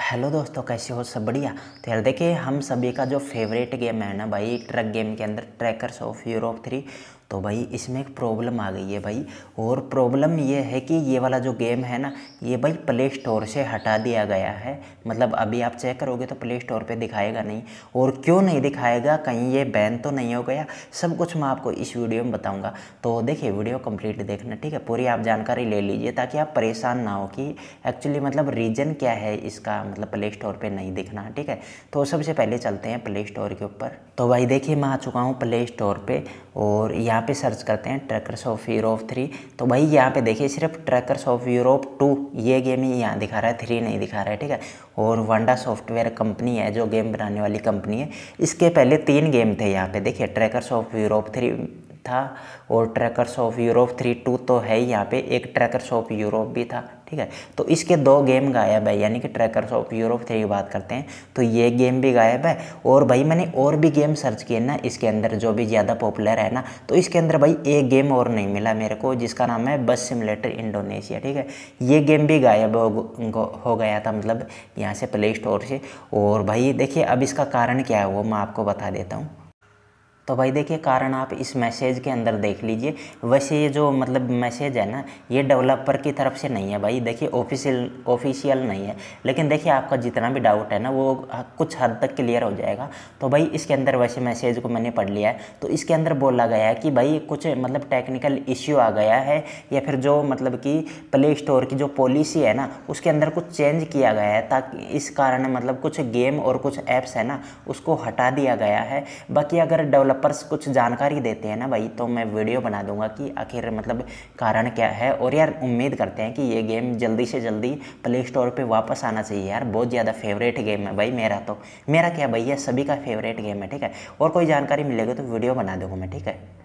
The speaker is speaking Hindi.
हेलो दोस्तों कैसे हो सब बढ़िया तो यार देखिए हम सभी का जो फेवरेट गेम है ना भाई ट्रक गेम के अंदर ट्रैकर्स ऑफ यूरोप थ्री तो भाई इसमें एक प्रॉब्लम आ गई है भाई और प्रॉब्लम ये है कि ये वाला जो गेम है ना ये भाई प्ले स्टोर से हटा दिया गया है मतलब अभी आप चेक करोगे तो प्ले स्टोर पे दिखाएगा नहीं और क्यों नहीं दिखाएगा कहीं ये बैन तो नहीं हो गया सब कुछ मैं आपको इस वीडियो में बताऊँगा तो देखिए वीडियो कम्प्लीट देखना ठीक है पूरी आप जानकारी ले लीजिए ताकि आप परेशान ना हो कि एक्चुअली मतलब रीज़न क्या है इसका मतलब प्ले स्टोर पर नहीं दिखना ठीक है तो सबसे पहले चलते हैं प्ले स्टोर के ऊपर तो भाई देखिए मैं आ चुका हूँ प्ले स्टोर पर और यहाँ यहाँ पे सर्च करते हैं ट्रैकर्स ऑफ यूरोप थ्री तो भाई यहाँ पे देखिए सिर्फ ट्रैकर्स ऑफ यूरोप टू ये गेम ही यहाँ दिखा रहा है थ्री नहीं दिखा रहा है ठीक है और वंडा सॉफ्टवेयर कंपनी है जो गेम बनाने वाली कंपनी है इसके पहले तीन गेम थे यहाँ पे देखिए ट्रैकर्स ऑफ यूरोप थ्री था और Truckers of Europe three two तो है ही यहाँ पे एक ट्रैकर्स ऑफ यूरोप भी था ठीक है तो इसके दो गेम गायब है यानी कि ट्रैकर्स ऑफ यूरोप थ्री की बात करते हैं तो ये गेम भी गायब है और भाई मैंने और भी गेम सर्च किए ना इसके अंदर जो भी ज़्यादा पॉपुलर है ना तो इसके अंदर भाई एक गेम और नहीं मिला मेरे को जिसका नाम है बस सिमलेटर इंडोनेशिया ठीक है ये गेम भी गायब हो, हो गया था मतलब यहाँ से प्ले स्टोर से और भाई देखिए अब इसका कारण क्या है वो मैं आपको बता देता हूँ तो भाई देखिए कारण आप इस मैसेज के अंदर देख लीजिए वैसे ये जो मतलब मैसेज है ना ये डेवलपर की तरफ से नहीं है भाई देखिए ऑफिशियल ऑफिशियल नहीं है लेकिन देखिए आपका जितना भी डाउट है ना वो कुछ हद तक क्लियर हो जाएगा तो भाई इसके अंदर वैसे मैसेज को मैंने पढ़ लिया है तो इसके अंदर बोला गया है कि भाई कुछ मतलब टेक्निकल इश्यू आ गया है या फिर जो मतलब कि प्ले स्टोर की जो पॉलिसी है ना उसके अंदर कुछ चेंज किया गया है ताकि इस कारण मतलब कुछ गेम और कुछ ऐप्स है ना उसको हटा दिया गया है बाकी अगर डेवलप डेवलपर्स कुछ जानकारी देते हैं ना भाई तो मैं वीडियो बना दूंगा कि आखिर मतलब कारण क्या है और यार उम्मीद करते हैं कि ये गेम जल्दी से जल्दी प्ले स्टोर पर वापस आना चाहिए यार बहुत ज़्यादा फेवरेट गेम है भाई मेरा तो मेरा क्या भाई है सभी का फेवरेट गेम है ठीक है और कोई जानकारी मिलेगी तो वीडियो बना दूंगा मैं ठीक है